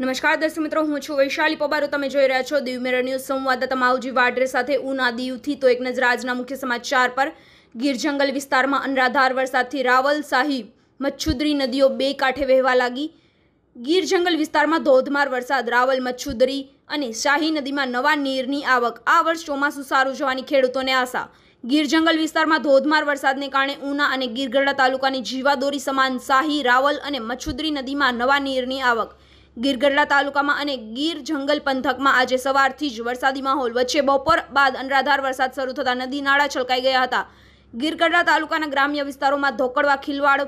નમસ્કાર દર્શક મિત્રો હું છું વૈશાલી પબારો તમે જોઈ રહ્યા છો દીવ મિરર ન્યૂઝ સંવાદદાતા માવજી વાડરે સાથે ઉના દીવથી તો એક નજર આજના મુખ્ય સમાચાર પર ગીર જંગલ વિસ્તારમાં અનરાધાર વરસાદથી રાવલશાહી મચ્છુદરી નદીઓ બે કાંઠે વહેવા લાગી ગીર જંગલ વિસ્તારમાં ધોધમાર વરસાદ રાવલ મચ્છુદરી અને શાહી નદીમાં નવા નીરની આવક આ વર્ષ ચોમાસું સારું જવાની ખેડૂતોને આશા ગીર જંગલ વિસ્તારમાં ધોધમાર વરસાદને કારણે ઉના અને ગીરગઢડા તાલુકાની જીવાદોરી સમાન શાહી રાવલ અને મચ્છુદરી નદીમાં નવા નીરની આવક ગીરગઢડા તાલુકામાં અને ગીર જંગલ પંથકમાં આજે સવારથી જ વરસાદી માહોલ વચ્ચે બપોર બાદ અનરાધાર વરસાદ શરૂ થતાં નદી નાળા છલકાઈ ગયા હતા ગીરગઢડા તાલુકાના ગ્રામ્ય વિસ્તારોમાં ધોકડવા ખીલવાડ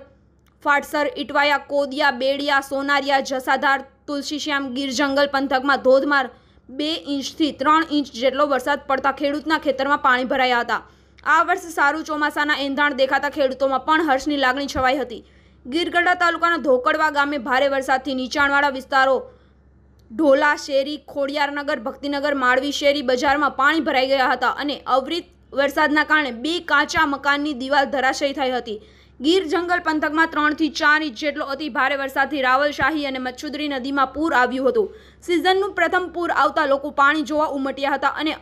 ફાટસર ઇટવાયા કોદિયા બેડિયા સોનારિયા જસાધાર તુલસીશ્યામ ગીર જંગલ પંથકમાં ધોધમાર બે ઇંચથી ત્રણ ઇંચ જેટલો વરસાદ પડતા ખેડૂતના ખેતરમાં પાણી ભરાયા હતા આ વર્ષ સારું ચોમાસાના એંધાણ દેખાતા ખેડૂતોમાં પણ હર્ષની લાગણી છવાઈ હતી ગીરગઢડા તાલુકાના ધોકડવા ગામે ભારે વરસાદથી નીચાણવાળા વિસ્તારો ઢોલા શેરી ખોડિયારનગર ભક્તિનગર માળવી શેરી બજારમાં પાણી ભરાઈ ગયા હતા અને અવિરત વરસાદના કારણે બે કાચા મકાનની દિવાલ ધરાશયી થઈ હતી ગીર જંગલ પંથકમાં ત્રણથી ચાર ઇંચ જેટલો અતિ ભારે વરસાદથી રાવલશાહી અને મચ્છુદરી નદીમાં પૂર આવ્યું હતું સિઝનનું પ્રથમ પૂર આવતા લોકો પાણી જોવા ઉમટ્યા હતા અને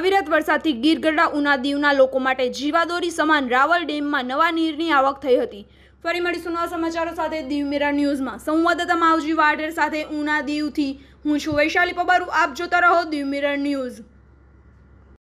અવિરત વરસાદથી ગીરગઢડા ઉના દીવના લોકો માટે જીવાદોરી સમાન રાવલ ડેમમાં નવા નીરની આવક થઈ હતી ફરી મળીશું નવા સમાચારો સાથે દીવ મેરા ન્યૂઝમાં સંવાદદાતા માવજી વાડેર સાથે ઉના દીવથી હું છું વૈશાલી પબારું આપ જોતા રહો દીવ મિરર ન્યૂઝ